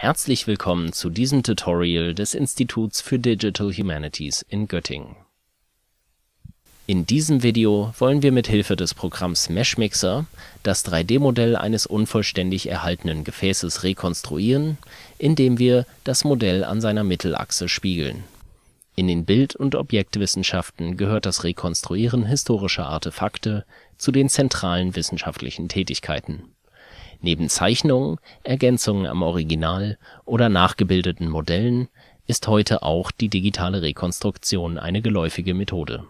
Herzlich willkommen zu diesem Tutorial des Instituts für Digital Humanities in Göttingen. In diesem Video wollen wir mit Hilfe des Programms MeshMixer das 3D-Modell eines unvollständig erhaltenen Gefäßes rekonstruieren, indem wir das Modell an seiner Mittelachse spiegeln. In den Bild- und Objektwissenschaften gehört das Rekonstruieren historischer Artefakte zu den zentralen wissenschaftlichen Tätigkeiten Neben Zeichnungen, Ergänzungen am Original oder nachgebildeten Modellen ist heute auch die digitale Rekonstruktion eine geläufige Methode.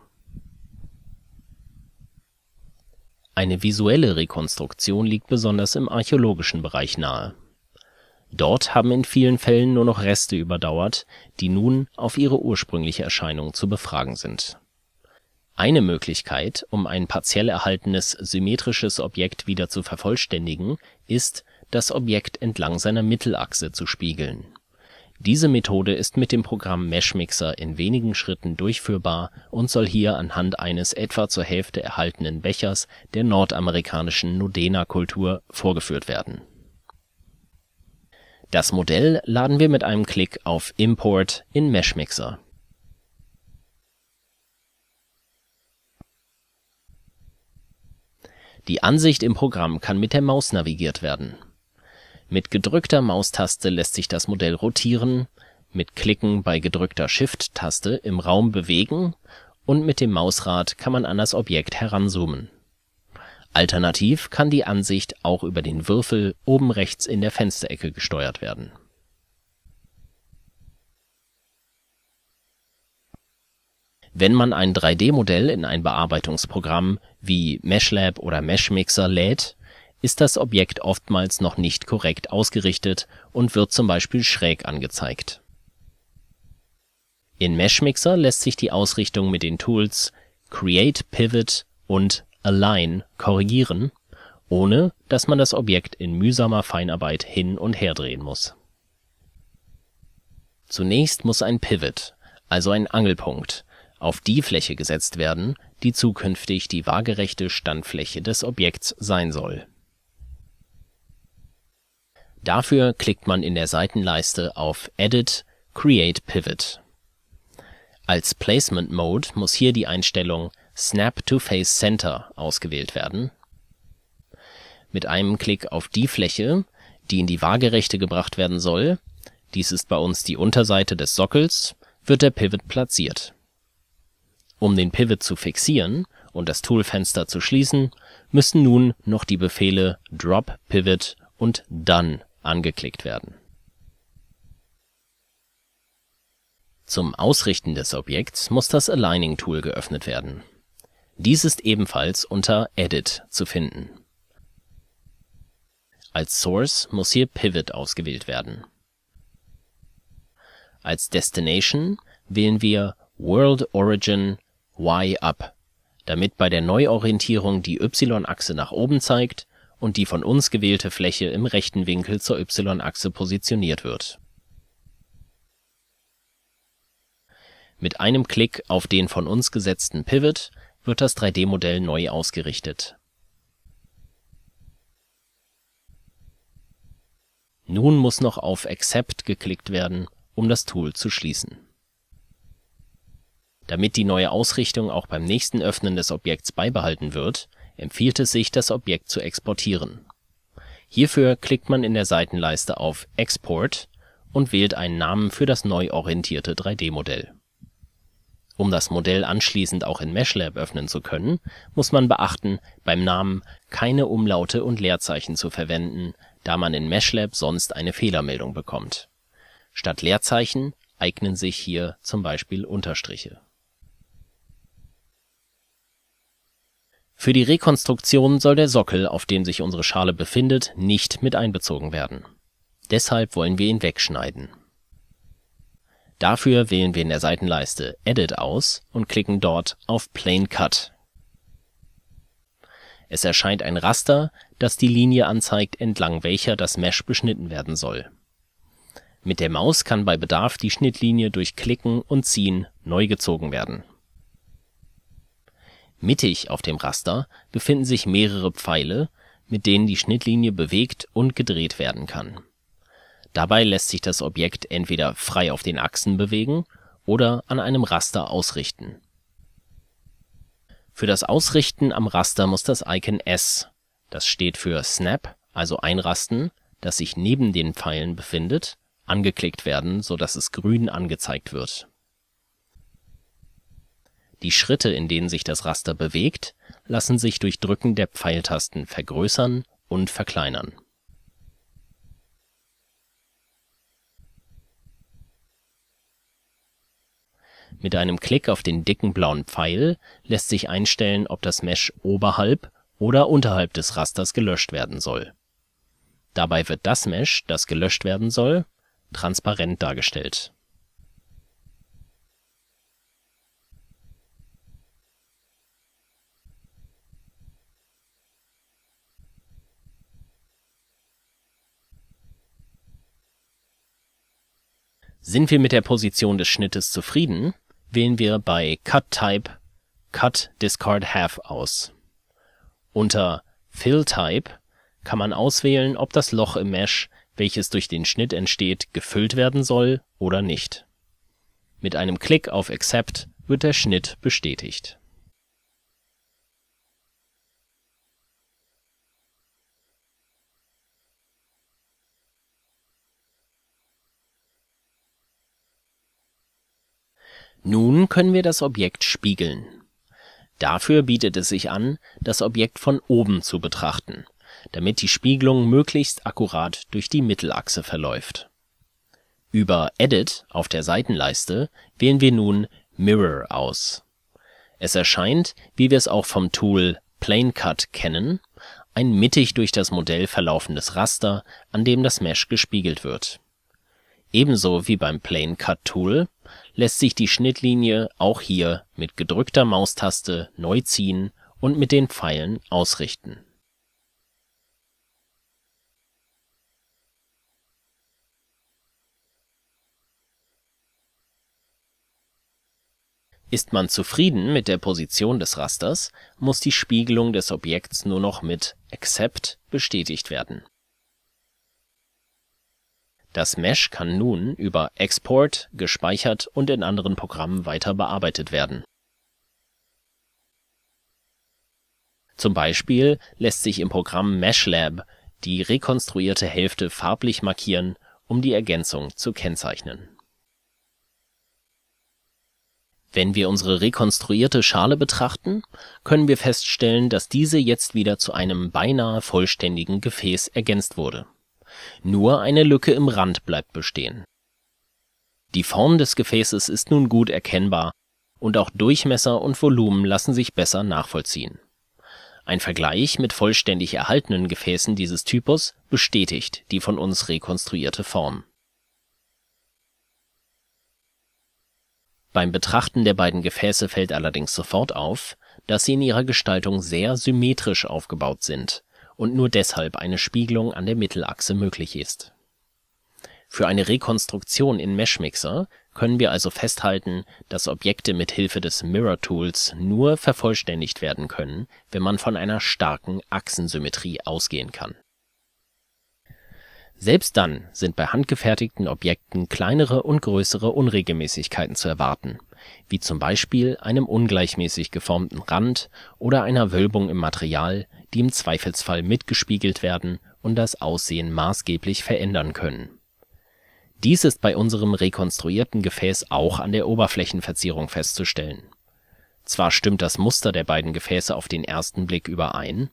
Eine visuelle Rekonstruktion liegt besonders im archäologischen Bereich nahe. Dort haben in vielen Fällen nur noch Reste überdauert, die nun auf ihre ursprüngliche Erscheinung zu befragen sind eine Möglichkeit, um ein partiell erhaltenes symmetrisches Objekt wieder zu vervollständigen, ist, das Objekt entlang seiner Mittelachse zu spiegeln. Diese Methode ist mit dem Programm MeshMixer in wenigen Schritten durchführbar und soll hier anhand eines etwa zur Hälfte erhaltenen Bechers der nordamerikanischen nodena kultur vorgeführt werden. Das Modell laden wir mit einem Klick auf Import in MeshMixer Die Ansicht im Programm kann mit der Maus navigiert werden. Mit gedrückter Maustaste lässt sich das Modell rotieren, mit Klicken bei gedrückter Shift-Taste im Raum bewegen und mit dem Mausrad kann man an das Objekt heranzoomen. Alternativ kann die Ansicht auch über den Würfel oben rechts in der Fensterecke gesteuert werden Wenn man ein 3D-Modell in ein Bearbeitungsprogramm wie MeshLab oder MeshMixer lädt, ist das Objekt oftmals noch nicht korrekt ausgerichtet und wird zum Beispiel schräg angezeigt. In MeshMixer lässt sich die Ausrichtung mit den Tools Create, Pivot und Align korrigieren, ohne dass man das Objekt in mühsamer Feinarbeit hin und her drehen muss. Zunächst muss ein Pivot, also ein Angelpunkt auf die Fläche gesetzt werden, die zukünftig die waagerechte Standfläche des Objekts sein soll. Dafür klickt man in der Seitenleiste auf Edit – Create Pivot. Als Placement Mode muss hier die Einstellung Snap to Face Center ausgewählt werden. Mit einem Klick auf die Fläche, die in die Waagerechte gebracht werden soll – dies ist bei uns die Unterseite des Sockels – wird der Pivot platziert um den Pivot zu fixieren und das Toolfenster zu schließen, müssen nun noch die Befehle drop pivot und done angeklickt werden. Zum Ausrichten des Objekts muss das Aligning Tool geöffnet werden. Dies ist ebenfalls unter Edit zu finden. Als Source muss hier Pivot ausgewählt werden. Als Destination wählen wir World Origin Y ab, damit bei der Neuorientierung die y-Achse nach oben zeigt und die von uns gewählte Fläche im rechten Winkel zur y-Achse positioniert wird. Mit einem Klick auf den von uns gesetzten Pivot wird das 3D-Modell neu ausgerichtet. Nun muss noch auf Accept geklickt werden, um das Tool zu schließen damit die neue Ausrichtung auch beim nächsten Öffnen des Objekts beibehalten wird, empfiehlt es sich, das Objekt zu exportieren. Hierfür klickt man in der Seitenleiste auf Export und wählt einen Namen für das neu orientierte 3D-Modell. Um das Modell anschließend auch in MeshLab öffnen zu können, muss man beachten, beim Namen keine Umlaute und Leerzeichen zu verwenden, da man in MeshLab sonst eine Fehlermeldung bekommt. Statt Leerzeichen eignen sich hier zum Beispiel Unterstriche Für die Rekonstruktion soll der Sockel, auf dem sich unsere Schale befindet, nicht mit einbezogen werden. Deshalb wollen wir ihn wegschneiden. Dafür wählen wir in der Seitenleiste Edit aus und klicken dort auf Plane Cut. Es erscheint ein Raster, das die Linie anzeigt, entlang welcher das Mesh beschnitten werden soll. Mit der Maus kann bei Bedarf die Schnittlinie durch Klicken und Ziehen neu gezogen werden Mittig auf dem Raster befinden sich mehrere Pfeile, mit denen die Schnittlinie bewegt und gedreht werden kann. Dabei lässt sich das Objekt entweder frei auf den Achsen bewegen oder an einem Raster ausrichten. Für das Ausrichten am Raster muss das Icon S (das steht für Snap, also Einrasten), das sich neben den Pfeilen befindet, angeklickt werden, so dass es grün angezeigt wird die Schritte, in denen sich das Raster bewegt, lassen sich durch Drücken der Pfeiltasten vergrößern und verkleinern Mit einem Klick auf den dicken blauen Pfeil lässt sich einstellen, ob das Mesh oberhalb oder unterhalb des Rasters gelöscht werden soll. Dabei wird das Mesh, das gelöscht werden soll, transparent dargestellt Sind wir mit der Position des Schnittes zufrieden, wählen wir bei Cut Type Cut Discard Half aus. Unter Fill Type kann man auswählen, ob das Loch im Mesh, welches durch den Schnitt entsteht, gefüllt werden soll oder nicht. Mit einem Klick auf Accept wird der Schnitt bestätigt Nun können wir das Objekt spiegeln. Dafür bietet es sich an, das Objekt von oben zu betrachten, damit die Spiegelung möglichst akkurat durch die Mittelachse verläuft. Über Edit auf der Seitenleiste wählen wir nun Mirror aus. Es erscheint, wie wir es auch vom Tool Plane Cut kennen, ein mittig durch das Modell verlaufendes Raster, an dem das Mesh gespiegelt wird. Ebenso wie beim Plane Cut Tool lässt sich die Schnittlinie auch hier mit gedrückter Maustaste neu ziehen und mit den Pfeilen ausrichten Ist man zufrieden mit der Position des Rasters, muss die Spiegelung des Objekts nur noch mit Accept bestätigt werden das Mesh kann nun über Export gespeichert und in anderen Programmen weiter bearbeitet werden. Zum Beispiel lässt sich im Programm MeshLab die rekonstruierte Hälfte farblich markieren, um die Ergänzung zu kennzeichnen. Wenn wir unsere rekonstruierte Schale betrachten, können wir feststellen, dass diese jetzt wieder zu einem beinahe vollständigen Gefäß ergänzt wurde nur eine Lücke im Rand bleibt bestehen. Die Form des Gefäßes ist nun gut erkennbar und auch Durchmesser und Volumen lassen sich besser nachvollziehen. Ein Vergleich mit vollständig erhaltenen Gefäßen dieses Typus bestätigt die von uns rekonstruierte Form. Beim Betrachten der beiden Gefäße fällt allerdings sofort auf, dass sie in ihrer Gestaltung sehr symmetrisch aufgebaut sind und nur deshalb eine Spiegelung an der Mittelachse möglich ist. Für eine Rekonstruktion in Meshmixer können wir also festhalten, dass Objekte mit Hilfe des Mirror Tools nur vervollständigt werden können, wenn man von einer starken Achsensymmetrie ausgehen kann. Selbst dann sind bei handgefertigten Objekten kleinere und größere Unregelmäßigkeiten zu erwarten wie zum Beispiel einem ungleichmäßig geformten Rand oder einer Wölbung im Material, die im Zweifelsfall mitgespiegelt werden und das Aussehen maßgeblich verändern können. Dies ist bei unserem rekonstruierten Gefäß auch an der Oberflächenverzierung festzustellen. Zwar stimmt das Muster der beiden Gefäße auf den ersten Blick überein,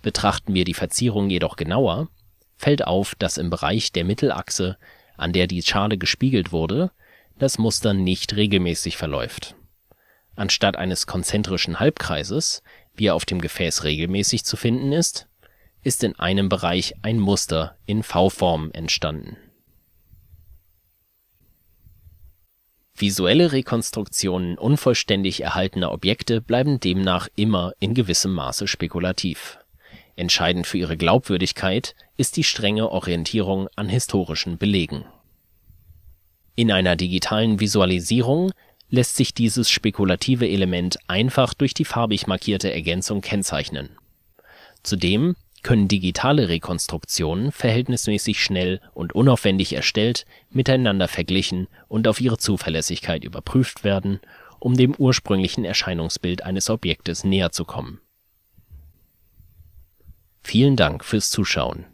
betrachten wir die Verzierung jedoch genauer, fällt auf, dass im Bereich der Mittelachse, an der die Schale gespiegelt wurde das Muster nicht regelmäßig verläuft. Anstatt eines konzentrischen Halbkreises, wie er auf dem Gefäß regelmäßig zu finden ist, ist in einem Bereich ein Muster in V-Form entstanden. Visuelle Rekonstruktionen unvollständig erhaltener Objekte bleiben demnach immer in gewissem Maße spekulativ. Entscheidend für ihre Glaubwürdigkeit ist die strenge Orientierung an historischen Belegen in einer digitalen Visualisierung lässt sich dieses spekulative Element einfach durch die farbig markierte Ergänzung kennzeichnen. Zudem können digitale Rekonstruktionen verhältnismäßig schnell und unaufwendig erstellt, miteinander verglichen und auf ihre Zuverlässigkeit überprüft werden, um dem ursprünglichen Erscheinungsbild eines Objektes näher zu kommen. Vielen Dank fürs Zuschauen